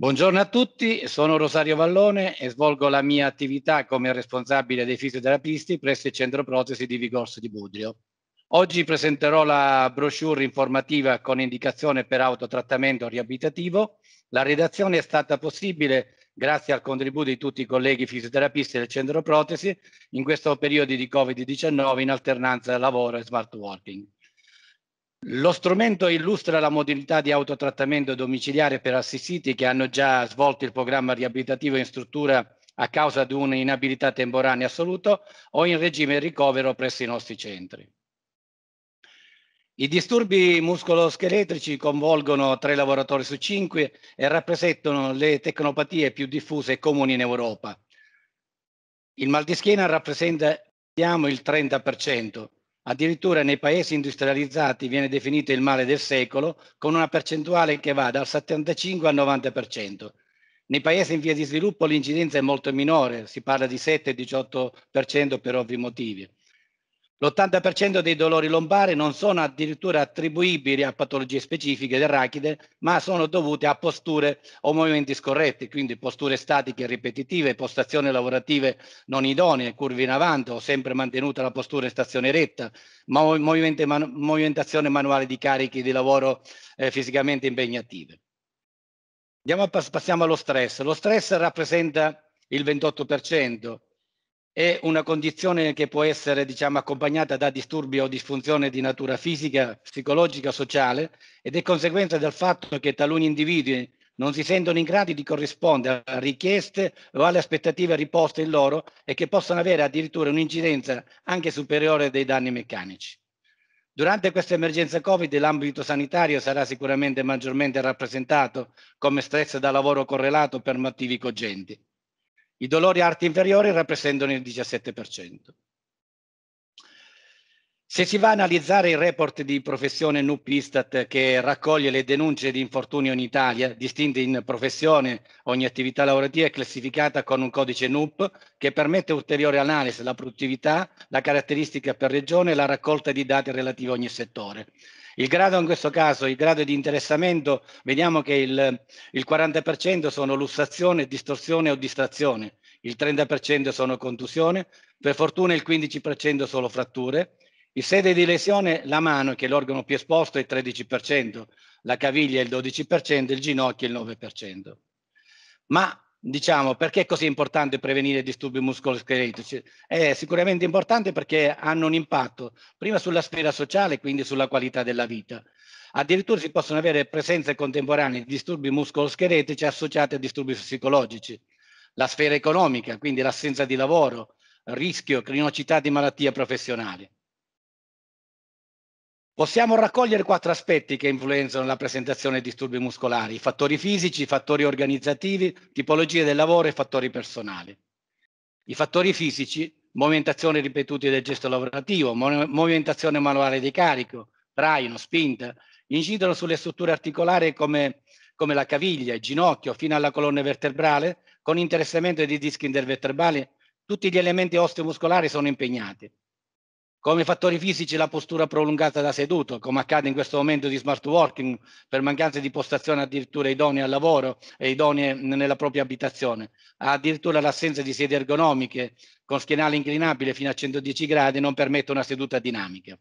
Buongiorno a tutti, sono Rosario Vallone e svolgo la mia attività come responsabile dei fisioterapisti presso il Centro Protesi di Vigorso di Budrio. Oggi presenterò la brochure informativa con indicazione per autotrattamento riabilitativo. La redazione è stata possibile grazie al contributo di tutti i colleghi fisioterapisti del Centro Protesi in questo periodo di Covid-19 in alternanza lavoro e smart working. Lo strumento illustra la modalità di autotrattamento domiciliare per assistiti che hanno già svolto il programma riabilitativo in struttura a causa di un'inabilità temporanea assoluta o in regime ricovero presso i nostri centri. I disturbi muscoloscheletrici coinvolgono tre lavoratori su cinque e rappresentano le tecnopatie più diffuse e comuni in Europa. Il mal di schiena rappresenta diciamo, il 30%, Addirittura nei paesi industrializzati viene definito il male del secolo con una percentuale che va dal 75 al 90%. Nei paesi in via di sviluppo l'incidenza è molto minore, si parla di 7-18% per ovvi motivi. L'80% dei dolori lombari non sono addirittura attribuibili a patologie specifiche del rachide, ma sono dovute a posture o movimenti scorretti, quindi posture statiche ripetitive, postazioni lavorative non idonee, curve in avanti o sempre mantenuta la postura in stazione retta, movimentazione manuale di carichi di lavoro eh, fisicamente impegnative. Andiamo, passiamo allo stress. Lo stress rappresenta il 28% è una condizione che può essere diciamo, accompagnata da disturbi o disfunzione di natura fisica, psicologica, sociale ed è conseguenza del fatto che taluni individui non si sentono in grado di corrispondere a richieste o alle aspettative riposte in loro e che possono avere addirittura un'incidenza anche superiore dei danni meccanici. Durante questa emergenza Covid l'ambito sanitario sarà sicuramente maggiormente rappresentato come stress da lavoro correlato per motivi cogenti i dolori arti inferiori rappresentano il 17%. Se si va a analizzare il report di professione NUP Istat che raccoglie le denunce di infortunio in Italia, distinte in professione, ogni attività lavorativa è classificata con un codice NUP che permette ulteriore analisi, la produttività, la caratteristica per regione e la raccolta di dati relativi a ogni settore. Il grado in questo caso, il grado di interessamento, vediamo che il, il 40% sono lussazione, distorsione o distrazione, il 30% sono contusione, per fortuna il 15% sono fratture. In sede di lesione la mano, che è l'organo più esposto, è il 13%, la caviglia è il 12%, il ginocchio è il 9%. Ma diciamo, perché è così importante prevenire disturbi muscoloscheletici? È sicuramente importante perché hanno un impatto prima sulla sfera sociale, quindi sulla qualità della vita. Addirittura si possono avere presenze contemporanee di disturbi muscoloscheletici associati a disturbi psicologici la sfera economica, quindi l'assenza di lavoro, rischio, clinicità di malattia professionale. Possiamo raccogliere quattro aspetti che influenzano la presentazione di disturbi muscolari, fattori fisici, fattori organizzativi, tipologie del lavoro e fattori personali. I fattori fisici, movimentazione ripetute del gesto lavorativo, movimentazione manuale di carico, traino, spinta, incidono sulle strutture articolari come, come la caviglia, il ginocchio, fino alla colonna vertebrale con interessamento dei dischi intervertebrali, tutti gli elementi osteomuscolari sono impegnati. Come fattori fisici la postura prolungata da seduto, come accade in questo momento di smart working, per mancanza di postazione addirittura idonea al lavoro e idonea nella propria abitazione, addirittura l'assenza di sedie ergonomiche con schienale inclinabile fino a 110 gradi non permette una seduta dinamica.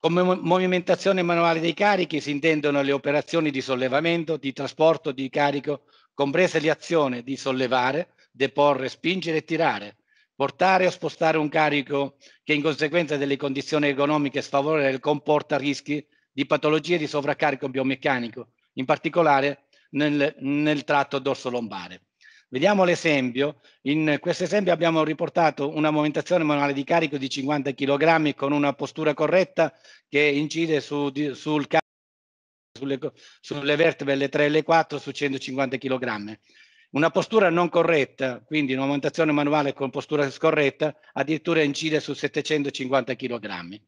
Come movimentazione manuale dei carichi si intendono le operazioni di sollevamento, di trasporto, di carico comprese le azioni di sollevare, deporre, spingere e tirare, portare o spostare un carico che in conseguenza delle condizioni economiche sfavorevoli comporta rischi di patologie di sovraccarico biomeccanico, in particolare nel, nel tratto dorso-lombare. Vediamo l'esempio. In questo esempio abbiamo riportato una movimentazione manuale di carico di 50 kg con una postura corretta che incide su, di, sul carico sulle, sulle vertebre, l 3 e l 4, su 150 kg. Una postura non corretta, quindi una montazione manuale con postura scorretta, addirittura incide su 750 kg.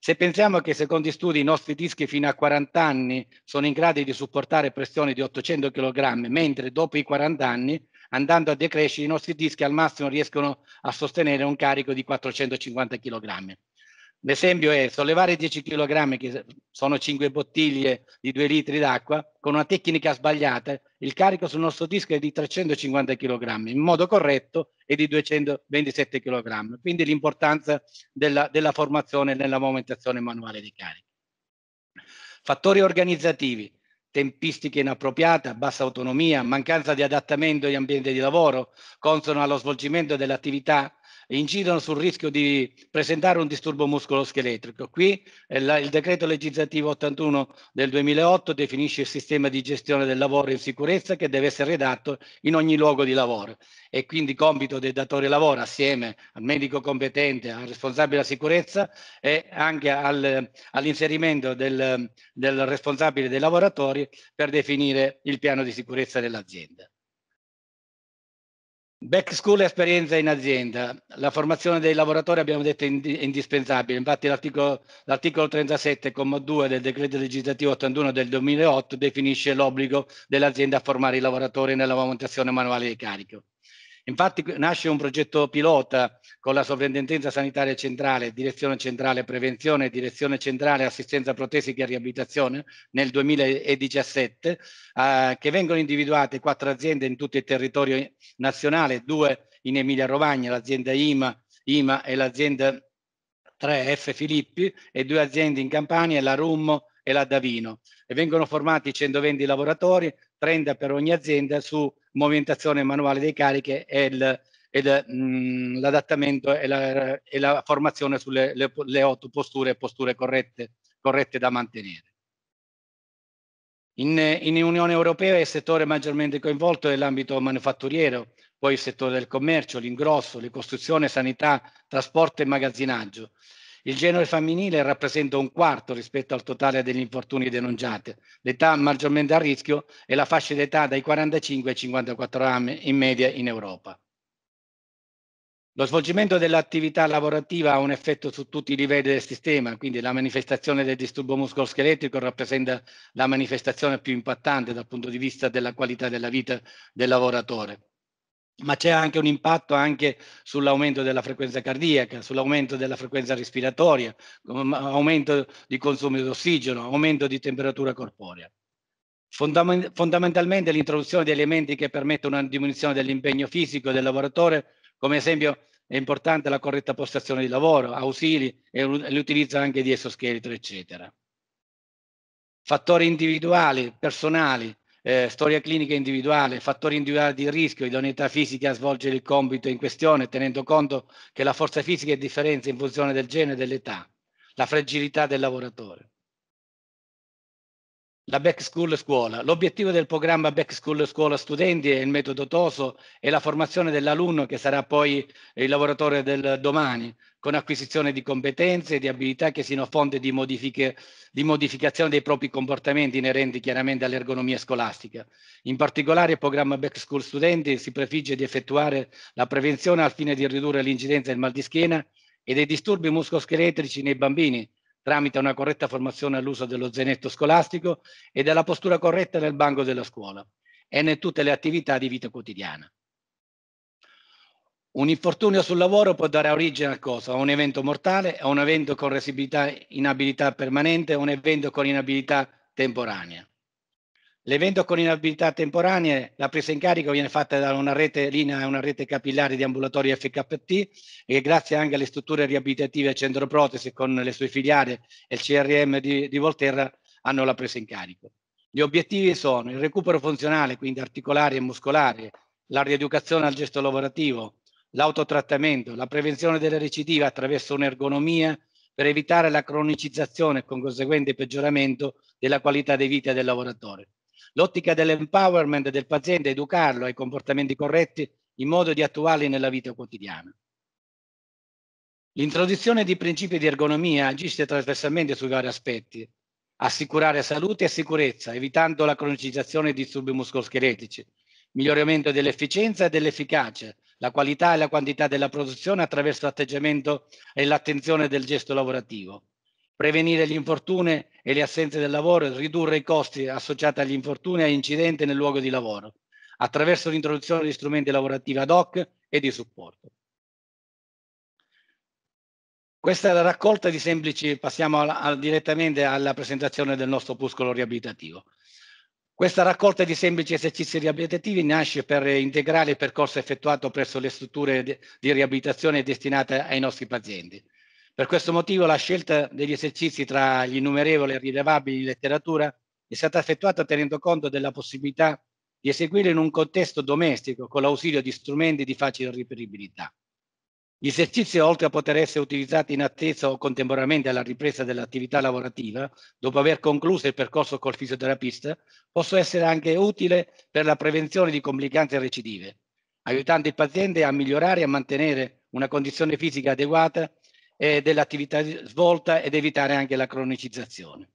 Se pensiamo che secondo gli studi i nostri dischi fino a 40 anni sono in grado di supportare pressioni di 800 kg, mentre dopo i 40 anni, andando a decrescere, i nostri dischi al massimo riescono a sostenere un carico di 450 kg. L'esempio è sollevare 10 kg, che sono 5 bottiglie di 2 litri d'acqua, con una tecnica sbagliata, il carico sul nostro disco è di 350 kg, in modo corretto è di 227 kg. Quindi l'importanza della, della formazione nella momentazione manuale di carico. Fattori organizzativi, tempistica inappropriata, bassa autonomia, mancanza di adattamento agli ambienti di lavoro, consono allo svolgimento dell'attività incidono sul rischio di presentare un disturbo muscoloscheletrico. Qui eh, la, il decreto legislativo 81 del 2008 definisce il sistema di gestione del lavoro in sicurezza che deve essere redatto in ogni luogo di lavoro e quindi compito del datore lavoro assieme al medico competente, al responsabile della sicurezza e anche al, all'inserimento del, del responsabile dei lavoratori per definire il piano di sicurezza dell'azienda. Back school e esperienza in azienda. La formazione dei lavoratori abbiamo detto è, indispensabile, infatti l'articolo, l'articolo 37,2 del decreto legislativo 81 del 2008 definisce l'obbligo dell'azienda a formare i lavoratori nella manutenzione manuale di carico. Infatti nasce un progetto pilota con la Sovrintendenza Sanitaria Centrale, Direzione Centrale Prevenzione, Direzione Centrale Assistenza Protesica e Riabilitazione nel 2017, eh, ah, che vengono individuate quattro aziende in tutto il territorio nazionale, due in Emilia-Romagna, l'azienda IMA, IMA e l'azienda 3F Filippi e due aziende in Campania, la Rummo e la Davino. E vengono formati 120 lavoratori trend per ogni azienda su movimentazione manuale dei carichi e, il, e mh, mm, l'adattamento e la, e la, formazione sulle le, le otto posture e posture corrette, corrette da mantenere. In, in, Unione Europea il settore maggiormente coinvolto è l'ambito manufatturiero, poi il settore del commercio, l'ingrosso, le costruzioni, sanità, trasporto e magazzinaggio. Il genere femminile rappresenta un quarto rispetto al totale degli infortuni denunciati. L'età maggiormente a rischio è la fascia d'età dai 45 ai 54 anni in media in Europa. Lo svolgimento dell'attività lavorativa ha un effetto su tutti i livelli del sistema, quindi la manifestazione del disturbo muscoloscheletrico rappresenta la manifestazione più impattante dal punto di vista della qualità della vita del lavoratore ma c'è anche un impatto anche sull'aumento della frequenza cardiaca, sull'aumento della frequenza respiratoria, mm, aumento di consumo di ossigeno, aumento di temperatura corporea. Fondam- fondamentalmente l'introduzione di elementi che permettono una diminuzione dell'impegno fisico del lavoratore, come ad esempio è importante la corretta postazione di lavoro, ausili e l'utilizzo anche di esoscheletro, eccetera. Fattori individuali, personali, eh, storia clinica individuale, fattori individuali di rischio, idoneità fisica a svolgere il compito in questione, tenendo conto che la forza fisica è differenza in funzione del genere e dell'età, la fragilità del lavoratore. La back school scuola. L'obiettivo del programma back school scuola studenti è il metodo TOSO e la formazione dell'alunno che sarà poi il lavoratore del domani, con acquisizione di competenze e di abilità che siano fonte di, di modificazione dei propri comportamenti inerenti chiaramente all'ergonomia scolastica. In particolare il programma back school studenti si prefigge di effettuare la prevenzione al fine di ridurre l'incidenza del mal di schiena e dei disturbi muscoloscheletrici nei bambini, tramite una corretta formazione all'uso dello zenetto scolastico e della postura corretta nel banco della scuola e in tutte le attività di vita quotidiana. Un infortunio sul lavoro può dare origine a cosa? A un evento mortale, a un evento con resibilità inabilità permanente, a un evento con inabilità temporanea. L'evento con inabilità temporanee, la presa in carico viene fatta da una rete linea e una rete capillare di ambulatori FKT e grazie anche alle strutture riabilitative Centro Protesi con le sue filiali e il CRM di, di Volterra hanno la presa in carico. Gli obiettivi sono il recupero funzionale, quindi articolare e muscolare, la rieducazione al gesto lavorativo, l'autotrattamento, la prevenzione della recidiva attraverso un'ergonomia per evitare la cronicizzazione e con conseguente peggioramento della qualità di vita del lavoratore. L'ottica dell'empowerment del paziente è educarlo ai comportamenti corretti in modo di attuarli nella vita quotidiana. L'introduzione di principi di ergonomia agisce trasversalmente sui vari aspetti, assicurare salute e sicurezza, evitando la cronicizzazione di disturbi muscoloscheletici, miglioramento dell'efficienza e dell'efficacia, la qualità e la quantità della produzione attraverso l'atteggiamento e l'attenzione del gesto lavorativo, prevenire gli infortuni e le assenze del lavoro, ridurre i costi associati agli infortuni e agli incidenti nel luogo di lavoro, attraverso l'introduzione di strumenti lavorativi ad hoc e di supporto. Questa è la raccolta di semplici, passiamo a, a, direttamente alla presentazione del nostro opuscolo riabilitativo. Questa raccolta di semplici esercizi riabilitativi nasce per integrare il percorso effettuato presso le strutture di, di riabilitazione destinate ai nostri pazienti per questo motivo la scelta degli esercizi tra gli innumerevoli e rilevabili in letteratura è stata effettuata tenendo conto della possibilità di eseguirli in un contesto domestico con l'ausilio di strumenti di facile riperibilità. Gli esercizi, oltre a poter essere utilizzati in attesa o contemporaneamente alla ripresa dell'attività lavorativa, dopo aver concluso il percorso col fisioterapista, possono essere anche utili per la prevenzione di complicanze recidive, aiutando il paziente a migliorare e a mantenere una condizione fisica adeguata eh, dell'attività svolta ed evitare anche la cronicizzazione.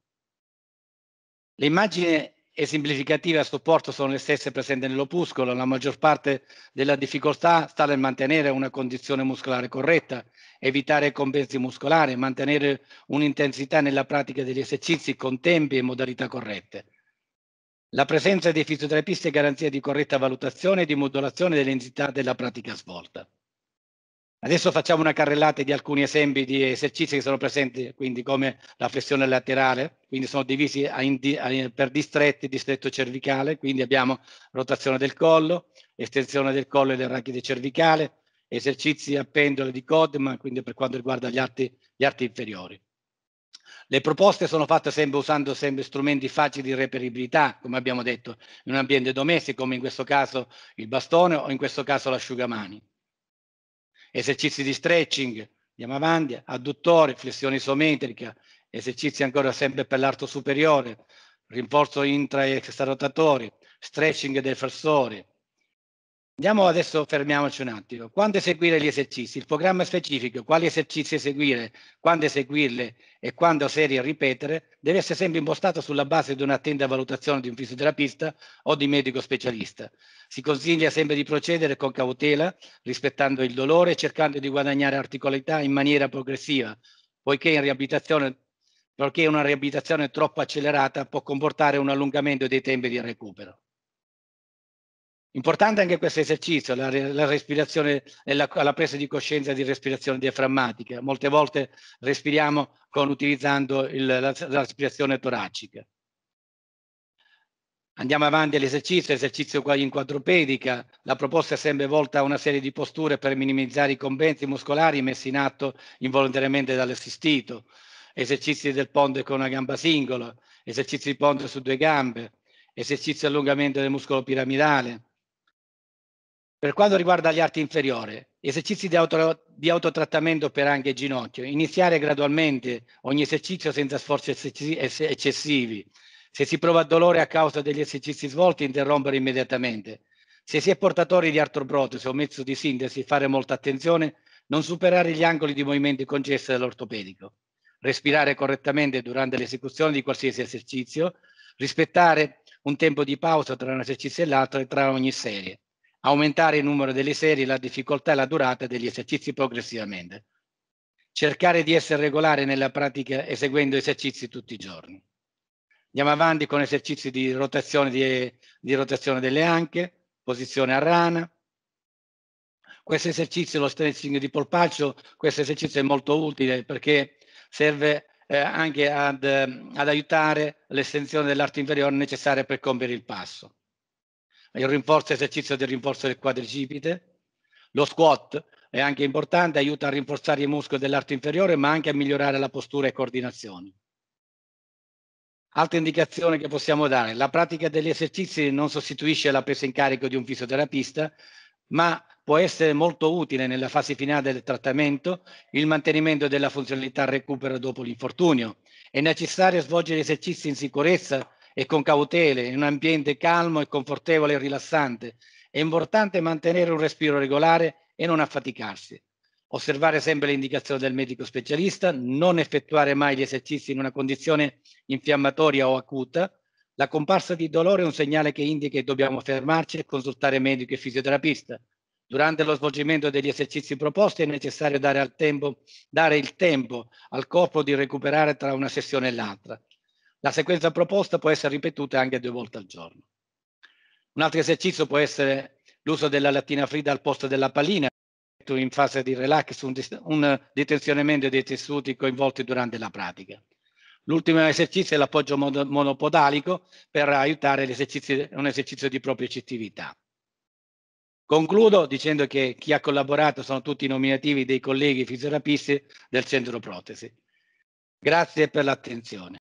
L'immagine è semplificativa a supporto sono le stesse presenti nell'opuscolo. La maggior parte della difficoltà sta nel mantenere una condizione muscolare corretta, evitare compensi muscolari, mantenere un'intensità nella pratica degli esercizi con tempi e modalità corrette. La presenza dei fisioterapisti è garanzia di corretta valutazione e di modulazione dell'entità della pratica svolta. Adesso facciamo una carrellata di alcuni esempi di esercizi che sono presenti, quindi come la flessione laterale, quindi sono divisi a indi, a, per distretti, distretto cervicale, quindi abbiamo rotazione del collo, estensione del collo e del rachide cervicale, esercizi a pendola di Codman, quindi per quanto riguarda gli arti, gli arti inferiori. Le proposte sono fatte sempre usando sempre strumenti facili di reperibilità, come abbiamo detto, in un ambiente domestico, come in questo caso il bastone o in questo caso l'asciugamani esercizi di stretching, andiamo avanti, adduttore, flessione isometrica, esercizi ancora sempre per l'arto superiore, rinforzo intra e extrarotatori, stretching dei farsori. Andiamo adesso, fermiamoci un attimo. Quando eseguire gli esercizi? Il programma specifico, quali esercizi eseguire, quando eseguirle e quando serie ripetere, deve essere sempre impostato sulla base di un'attenta valutazione di un fisioterapista o di medico specialista. Si consiglia sempre di procedere con cautela, rispettando il dolore e cercando di guadagnare articolità in maniera progressiva, poiché, poiché una riabilitazione troppo accelerata può comportare un allungamento dei tempi di recupero. Importante anche questo esercizio, la, la respirazione e la, la, presa di coscienza di respirazione diaframmatica. Molte volte respiriamo con, utilizzando il, la, la respirazione toracica. Andiamo avanti all'esercizio, esercizio uguale in quadrupedica. La proposta è sempre volta a una serie di posture per minimizzare i compensi muscolari messi in atto involontariamente dall'assistito. Esercizi del ponte con una gamba singola, esercizi di ponte su due gambe, esercizio allungamento del muscolo piramidale. Per quanto riguarda gli arti inferiori, esercizi di, auto, di autotrattamento per anche e ginocchio. Iniziare gradualmente ogni esercizio senza sforzi eccessivi se si prova dolore a causa degli esercizi svolti, interrompere immediatamente. Se si è portatori di artroprotesi o mezzo di sintesi, fare molta attenzione, non superare gli angoli di movimento concessi dall'ortopedico. Respirare correttamente durante l'esecuzione di qualsiasi esercizio, rispettare un tempo di pausa tra un esercizio e l'altro e tra ogni serie. Aumentare il numero delle serie, la difficoltà e la durata degli esercizi progressivamente. Cercare di essere regolare nella pratica eseguendo esercizi tutti i giorni. Andiamo avanti con esercizi di rotazione, di, di rotazione delle anche, posizione a rana. Questo esercizio, lo stretching di polpaccio, questo esercizio è molto utile perché serve eh, anche ad, ad aiutare l'estensione dell'arto inferiore necessaria per compiere il passo. Il rinforzo esercizio del rinforzo del quadricipite. Lo squat è anche importante, aiuta a rinforzare i muscoli dell'arto inferiore ma anche a migliorare la postura e coordinazione. Altra indicazione che possiamo dare, la pratica degli esercizi non sostituisce la presa in carico di un fisioterapista, ma può essere molto utile nella fase finale del trattamento il mantenimento della funzionalità recupero dopo l'infortunio. È necessario svolgere esercizi in sicurezza e con cautele, in un ambiente calmo e confortevole e rilassante. È importante mantenere un respiro regolare e non affaticarsi osservare sempre le indicazioni del medico specialista, non effettuare mai gli esercizi in una condizione infiammatoria o acuta. La comparsa di dolore è un segnale che indica che dobbiamo fermarci e consultare medico e fisioterapista. Durante lo svolgimento degli esercizi proposti è necessario dare, tempo, dare il tempo al corpo di recuperare tra una sessione e l'altra. La sequenza proposta può essere ripetuta anche due volte al giorno. Un altro esercizio può essere l'uso della lattina fredda al posto della pallina in fase di relax un, detenzione media dei tessuti coinvolti durante la pratica. L'ultimo esercizio è l'appoggio monopodalico per aiutare un esercizio di propriocettività. Concludo dicendo che chi ha collaborato sono tutti i nominativi dei colleghi fisioterapisti del centro protesi. Grazie per l'attenzione.